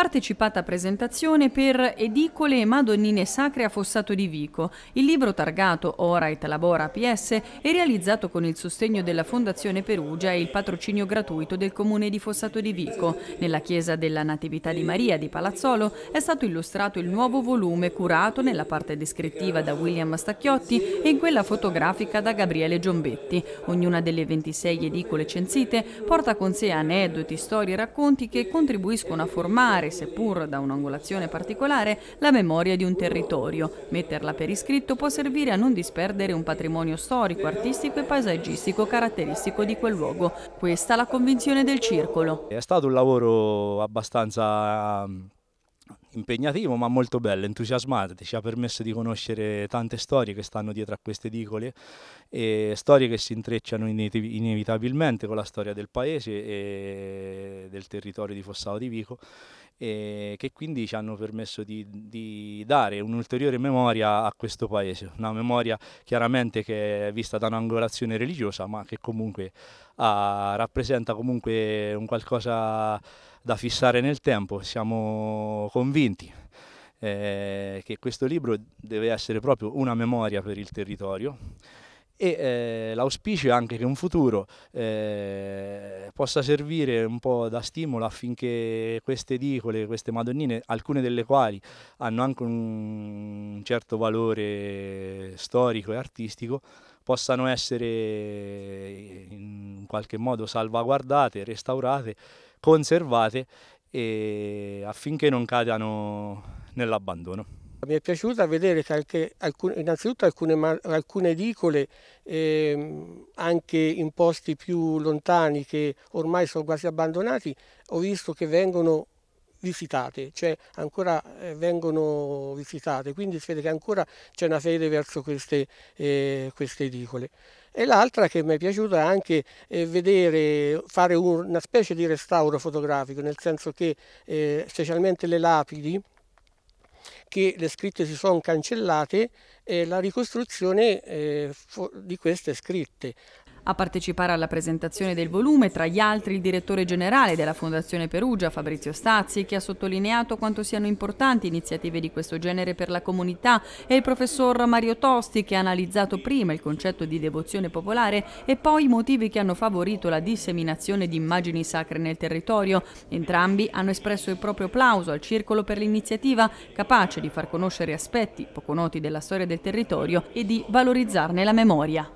Partecipata a presentazione per Edicole e Madonnine Sacre a Fossato di Vico. Il libro targato Ora et Labora PS è realizzato con il sostegno della Fondazione Perugia e il patrocinio gratuito del Comune di Fossato di Vico. Nella chiesa della Natività di Maria di Palazzolo è stato illustrato il nuovo volume curato nella parte descrittiva da William Stacchiotti e in quella fotografica da Gabriele Giombetti. Ognuna delle 26 edicole censite porta con sé aneddoti, storie e racconti che contribuiscono a formare ricercare, seppur da un'angolazione particolare, la memoria di un territorio. Metterla per iscritto può servire a non disperdere un patrimonio storico, artistico e paesaggistico caratteristico di quel luogo. Questa è la convinzione del circolo. È stato un lavoro abbastanza mm, impegnativo ma molto bello, entusiasmante, ci ha permesso di conoscere tante storie che stanno dietro a queste edicole, e storie che si intrecciano inevitabilmente con la storia del paese e del territorio di Fossao di Vico e che quindi ci hanno permesso di, di dare un'ulteriore memoria a questo paese, una memoria chiaramente che è vista da un'angolazione religiosa ma che comunque ah, rappresenta comunque un qualcosa da fissare nel tempo, siamo convinti. Eh, che questo libro deve essere proprio una memoria per il territorio e eh, l'auspicio è anche che in futuro eh, possa servire un po' da stimolo affinché queste edicole, queste madonnine, alcune delle quali hanno anche un certo valore storico e artistico, possano essere eh, in qualche modo salvaguardate, restaurate, conservate affinché non cadano nell'abbandono. Mi è piaciuta vedere che anche alcune, innanzitutto alcune, alcune edicole eh, anche in posti più lontani che ormai sono quasi abbandonati ho visto che vengono visitate, cioè ancora eh, vengono visitate, quindi si vede che ancora c'è una fede verso queste, eh, queste edicole. E l'altra che mi è piaciuta è anche eh, vedere, fare una specie di restauro fotografico, nel senso che eh, specialmente le lapidi, che le scritte si sono cancellate, eh, la ricostruzione eh, di queste scritte. A partecipare alla presentazione del volume, tra gli altri, il direttore generale della Fondazione Perugia, Fabrizio Stazzi, che ha sottolineato quanto siano importanti iniziative di questo genere per la comunità, e il professor Mario Tosti, che ha analizzato prima il concetto di devozione popolare e poi i motivi che hanno favorito la disseminazione di immagini sacre nel territorio. Entrambi hanno espresso il proprio applauso al Circolo per l'iniziativa, capace di far conoscere aspetti poco noti della storia del territorio e di valorizzarne la memoria.